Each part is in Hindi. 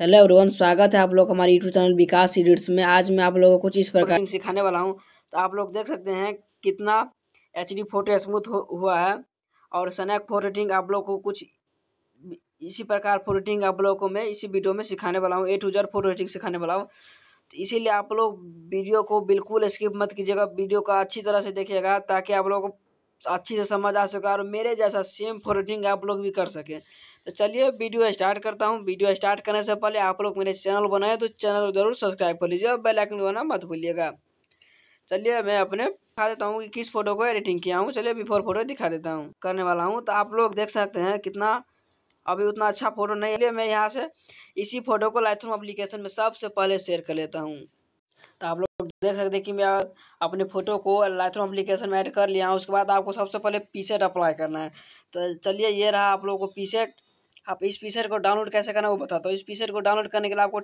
हेलो एवरीवन स्वागत है आप लोग हमारे यूट्यूब चैनल विकास इडिट्स में आज मैं आप लोगों को कुछ इस प्रकार सिखाने वाला हूं तो आप लोग देख सकते हैं कितना एच डी फोटो स्मूथ हुआ है और सनैक फोटोटिंग आप लोग को कुछ इसी प्रकार फोटोटिंग आप लोगों को मैं इसी वीडियो में सिखाने वाला हूँ ए टू जेड फोटोटिंग सिखाने वाला हूँ तो इसीलिए आप लोग वीडियो को बिल्कुल स्किप मत कीजिएगा वीडियो का अच्छी तरह से देखिएगा ताकि आप लोगों को अच्छी से समझ आ सके और मेरे जैसा सेम फॉरवर्डिंग आप लोग भी कर सकें तो चलिए वीडियो स्टार्ट करता हूँ वीडियो स्टार्ट करने से पहले आप लोग मेरे चैनल बनाए तो चैनल को जरूर सब्सक्राइब कर लीजिए और बेलाइकन बनाना मत भूलिएगा चलिए मैं अपने दिखा देता हूँ कि किस फोटो को एडिटिंग किया हूँ चलिए बिफोर फोटो दिखा देता हूँ करने वाला हूँ तो आप लोग देख सकते हैं कितना अभी उतना अच्छा फोटो नहीं है मैं यहाँ से इसी फोटो को लाइथ्रूम अप्लीकेशन में सबसे पहले शेयर कर लेता हूँ तो आप लोग देख सकते हैं कि मैं अपने फोटो को लाइथ्रो एप्लीकेशन में ऐड कर लिया हूँ उसके बाद आपको सबसे पहले पीसेट अप्लाई करना है तो चलिए ये रहा आप लोगों को पीसेट आप इस पीसेट को डाउनलोड कैसे करना है वो बताता हूँ इस पीसेट को डाउनलोड करने के लिए आपको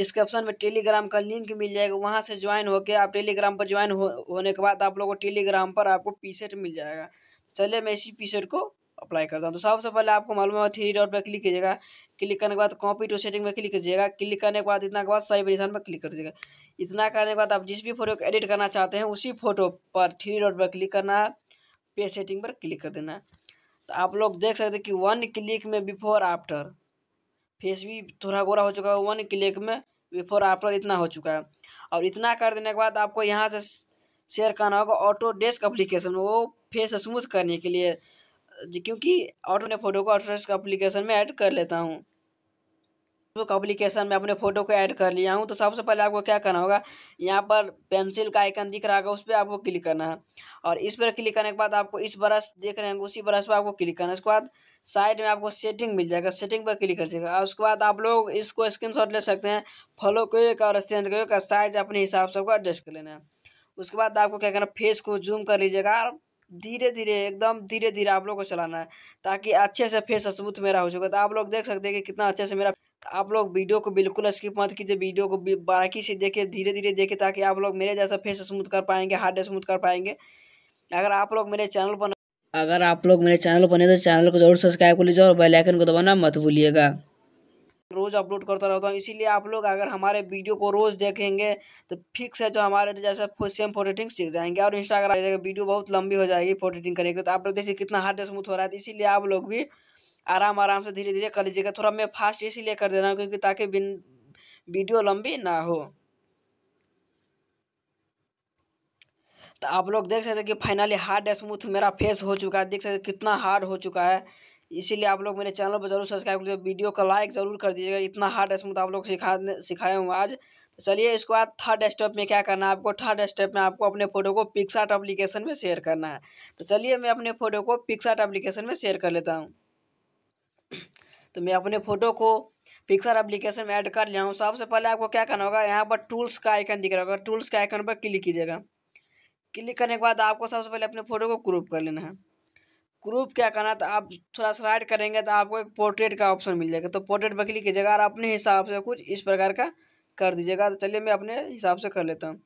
डिस्क्रिप्शन में टेलीग्राम का लिंक मिल जाएगा वहाँ से ज्वाइन होकर आप टेलीग्राम पर ज्वाइन होने के बाद आप लोगों को टेलीग्राम पर आपको पीसेट मिल जाएगा चलिए मैं इसी पीसेट को अप्लाई करता हूँ तो सबसे पहले आपको मालूम है थ्री डॉट पर क्लिक कीजिएगा क्लिक करने के बाद कॉपी टू सेटिंग में क्लिक कीजिएगा क्लिक करने के बाद इतना के बाद सही निशान पर क्लिक कर दीजिएगा इतना करने के बाद आप जिस भी फोटो को एडिट करना चाहते हैं उसी फोटो पर थ्री डॉट पर क्लिक करना है पे सेटिंग पर क्लिक कर देना है तो आप लोग देख सकते हैं कि वन क्लिक में बिफोर आफ्टर फेस भी थोड़ा गोरा हो चुका है वन क्लिक में बिफोर आफ्टर इतना हो चुका है और इतना कर देने के बाद आपको यहाँ से शेयर करना होगा ऑटो डेस्क अप्लीकेशन वो फेस स्मूथ करने के लिए क्योंकि ऑटो ने फोटो को आउटरेस्ट अप्लीकेशन में ऐड कर लेता हूँ फेसबुक अप्लीकेशन में अपने फ़ोटो को ऐड कर लिया हूँ तो सबसे पहले आपको क्या करना होगा यहाँ पर पेंसिल का आइकन दिख रहा होगा उस पर आपको क्लिक करना है और इस पर क्लिक करने के बाद आपको इस ब्रश देख रहे हैं उसी ब्रश पर आपको क्लिक करना है उसके बाद साइड में आपको सेटिंग मिल जाएगा सेटिंग पर क्लिक कर दीजिएगा और उसके बाद आप लोग इसको स्क्रीन ले सकते हैं फॉलो को एक और स्टैंड को एक साइज अपने हिसाब से आपको एडजस्ट कर लेना है उसके बाद आपको क्या करना फेस को जूम कर लीजिएगा और धीरे धीरे एकदम धीरे धीरे आप लोग को चलाना है ताकि अच्छे से फेस स्मूथ मेरा हो सके तो आप लोग देख सकते हैं कि कितना अच्छे से मेरा तो आप लोग वीडियो को बिल्कुल स्किप मत कीजिए वीडियो को बारीकी से देखे धीरे धीरे देखे ताकि आप लोग मेरे जैसा फेस स्मूथ कर पाएंगे हार्ड स्मूथ कर पाएंगे अगर आप लोग मेरे चैनल पर अगर आप लोग मेरे चैनल पर नहीं तो चैनल को जरूर सब्सक्राइब कर लीजिए और बेल आइकन को दबाना मत भूलिएगा रोज़ अपलोड करता रहता हूँ इसीलिए आप लोग अगर हमारे वीडियो को रोज़ देखेंगे तो फिक्स है जो हमारे जैसे सेम फोटेटिंग सीख जाएंगे और इंस्टाग्राम वीडियो बहुत लंबी हो जाएगी फोटेटिंग करने के तो आप लोग देखिए कितना हार्ड स्मूथ हो रहा है तो इसीलिए आप लोग भी आराम आराम से धीरे धीरे कर लीजिएगा थोड़ा मैं फास्ट इसीलिए कर दे रहा हूँ क्योंकि ताकि बिन वीडियो लंबी ना हो तो आप लोग देख सकते हैं कि फाइनली हार्ड स्मूथ मेरा फेस हो चुका है देख सकते कितना हार्ड हो चुका है इसीलिए आप लोग मेरे चैनल पर जरूर सब्सक्राइब कर दीजिए वीडियो का लाइक जरूर कर दीजिएगा इतना हार्ड स्मूथ आप लोग सिखाने सिखाए हूँ आज तो चलिए इसके बाद थर्ड स्टेप में क्या करना है आपको थर्ड स्टेप में आपको अपने फोटो को पिक्सार्ट एप्लीकेशन में शेयर करना है तो चलिए मैं अपने फोटो को पिक्सार्ट एप्लीकेशन में शेयर कर लेता हूँ तो मैं अपने फ़ोटो को पिक्सर एप्लीकेशन में ऐड कर लिया हूँ सबसे पहले आपको क्या करना होगा यहाँ पर टूल्स का आइकन दिख रहा होगा टूल्स के आइकन पर क्लिक कीजिएगा क्लिक करने के बाद आपको सबसे पहले अपने फ़ोटो को क्रूप कर लेना है क्रूप क्या करना तो आप थोड़ा सा राइट करेंगे तो आपको एक पोर्ट्रेट का ऑप्शन मिल जाएगा तो पोर्ट्रेट पर क्लिक कीजिएगा और अपने हिसाब से कुछ इस प्रकार का कर दीजिएगा तो चलिए मैं अपने हिसाब से कर लेता हूँ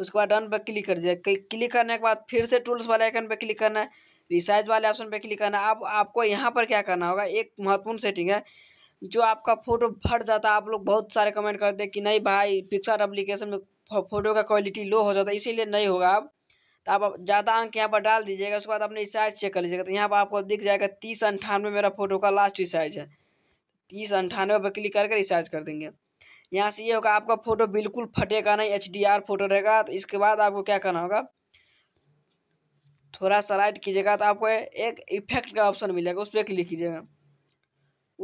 उसके बाद डन पर क्लिक कर दीजिएगा क्लिक करने के बाद फिर से टूल्स वाले आइकन पर क्लिक करना है रिसाइज वाले ऑप्शन पर क्लिक करना है आप आपको यहाँ पर क्या करना होगा एक महत्वपूर्ण सेटिंग है जो आपका फ़ोटो फट जाता है आप लोग बहुत सारे कमेंट करते हैं कि नहीं भाई पिक्सर एप्लीकेशन में फ़ोटो का क्वालिटी लो हो जाता है इसीलिए नहीं होगा अब तो आप ज़्यादा अंक यहाँ पर डाल दीजिएगा उसके बाद अपने साइज चेक कर लीजिएगा तो यहाँ पर आपको दिख जाएगा तीस अंठानवे मेरा फोटो का लास्ट साइज है तीस अंठानवे पर क्लिक करके रिसाइज कर देंगे यहाँ से ये यह होगा आपका फ़ोटो बिल्कुल फटेगा नहीं एच फोटो रहेगा तो इसके बाद आपको क्या करना होगा थोड़ा सा राइट कीजिएगा तो आपको एक इफेक्ट का ऑप्शन मिलेगा उस पर क्लिक कीजिएगा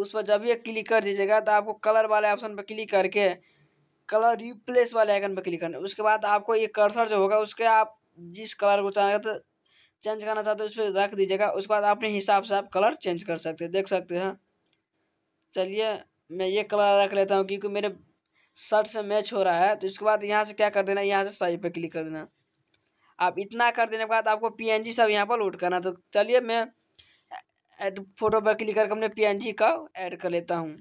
उस पर जब ये क्लिक कर दीजिएगा तो आपको कलर वाले ऑप्शन पर क्लिक करके कलर रिप्लेस वाले आइकन पर क्लिक करना उसके बाद आपको ये कर्सर जो होगा उसके आप जिस कलर को चाहना चाहते चेंज करना चाहते उस पर रख दीजिएगा उसके बाद अपने हिसाब से आप कलर चेंज कर सकते हैं देख सकते हैं चलिए मैं ये कलर रख लेता हूँ क्योंकि मेरे शर्ट से मैच हो रहा है तो इसके बाद यहाँ से क्या कर देना यहाँ से साइड पे क्लिक कर देना आप इतना कर देने के बाद आपको पीएनजी सब यहाँ पर लोड करना तो चलिए मैं एड फोटो पर क्लिक करके अपने जी का ऐड कर लेता हूँ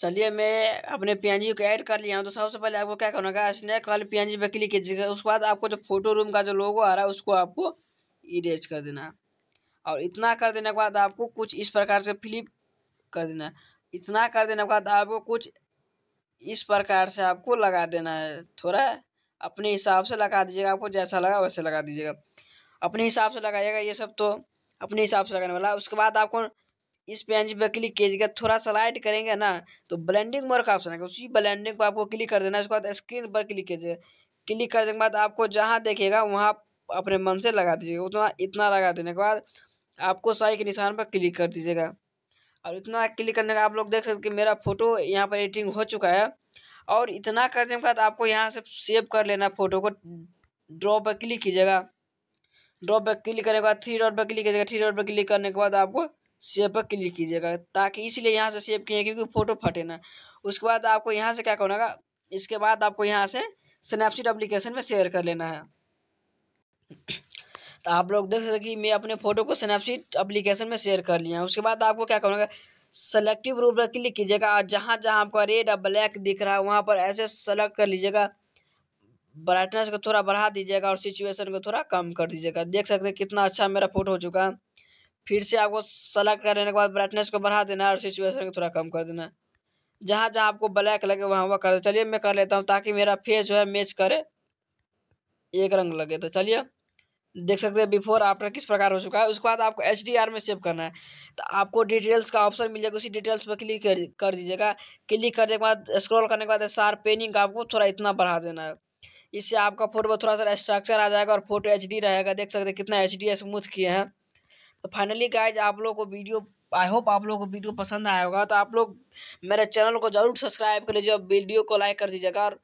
चलिए मैं अपने पी को ऐड कर लिया हूँ तो सबसे पहले आपको क्या करना होगा स्नैक वाले पी एन पे क्लिक कीजिएगा उसके बाद आपको जो फोटो रूम का जो लोगो आ रहा है उसको आपको इरेज कर देना और इतना कर देने के बाद आपको कुछ इस प्रकार से फ्लिप कर देना इतना कर देने के बाद आपको कुछ इस प्रकार से आपको लगा देना है थोड़ा अपने हिसाब से लगा दीजिएगा आपको जैसा लगा वैसे लगा दीजिएगा अपने हिसाब से लगाइएगा ये सब तो अपने हिसाब से लगाने वाला उसके बाद आपको इस जी पे क्लिक कीजिएगा थोड़ा सा राइट करेंगे ना तो ब्लेंडिंग मोर का ऑप्शन आएगा उसी ब्लेंडिंग पर आपको क्लिक कर देना उसके बाद स्क्रीन पर क्लिक कीजिए क्लिक करने के बाद आपको जहाँ देखेगा वहाँ अपने मन से लगा दीजिएगा उतना इतना लगा देने के बाद आपको सही के निशान पर क्लिक कर दीजिएगा और इतना क्लिक करने का आप लोग देख सकते हैं मेरा फोटो यहाँ पर एडिटिंग हो चुका है और इतना करने के बाद आपको यहाँ से सेव कर लेना फोटो को ड्रॉ पर क्लिक कीजिएगा ड्रॉ पर क्लिक करने के बाद थ्री डॉट पर क्लिक कीजिएगा थ्री डॉट पर क्लिक करने के बाद आपको सेव पर क्लिक कीजिएगा ताकि इसलिए यहाँ से सेव किए क्योंकि फ़ोटो फटे ना उसके बाद आपको यहाँ से क्या करना होगा इसके बाद आपको यहाँ से स्नैपचीट अप्लीकेशन में शेयर कर लेना है तो आप लोग देख सकते कि मैं अपने फ़ोटो को स्नैपचीट अप्लीकेशन में शेयर कर लिया है उसके बाद आपको क्या करना होगा सेलेक्टिव रूप पर क्लिक कीजिएगा और जहाँ जहाँ आपका रेड और ब्लैक दिख रहा है वहाँ पर ऐसे सेलेक्ट कर लीजिएगा ब्राइटनेस को थोड़ा बढ़ा दीजिएगा और सिचुएशन को थोड़ा कम कर दीजिएगा देख सकते हैं कितना अच्छा मेरा फोटो हो चुका है फिर से आपको सेलेक्ट करने के बाद ब्राइटनेस को बढ़ा देना और सिचुएशन को थोड़ा कम कर देना जहाँ जहाँ आपको ब्लैक लगे वहाँ वहाँ कर चलिए मैं कर लेता हूँ ताकि मेरा फेस जो है मैच करे एक रंग लगे तो चलिए देख सकते हैं बिफोर आफ्टर किस प्रकार हो चुका है उसके बाद आपको एच में सेव करना है तो आपको डिटेल्स का ऑप्शन मिल जाएगा उसी डिटेल्स पर क्लिक कर, दीजिएगा क्लिक करने के बाद स्क्रॉल करने के बाद सार पेनिंग का आपको थोड़ा इतना बढ़ा देना है इससे आपका फोटो थोड़ा सा स्ट्रक्चर आ जाएगा और फोटो एच रहेगा देख सकते हैं कितना एच स्मूथ किए हैं तो फाइनली गाइज आप लोग को वीडियो आई होप आप लोगों को वीडियो पसंद आया होगा तो आप लोग मेरे चैनल को जरूर सब्सक्राइब कर लीजिए और वीडियो को लाइक कर दीजिएगा और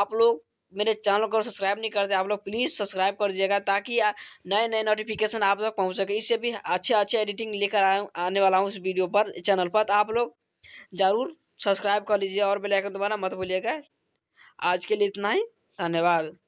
आप लोग मेरे चैनल को सब्सक्राइब नहीं करते आप लोग प्लीज़ सब्सक्राइब कर दीजिएगा ताकि नए नए नोटिफिकेशन आप तक पहुँच सके इससे भी अच्छे अच्छे एडिटिंग लेकर आए आने वाला हूँ इस वीडियो पर चैनल पर तो आप लोग ज़रूर सब्सक्राइब कर लीजिए और बेलाइकन दोबारा मत भूलिएगा आज के लिए इतना ही धन्यवाद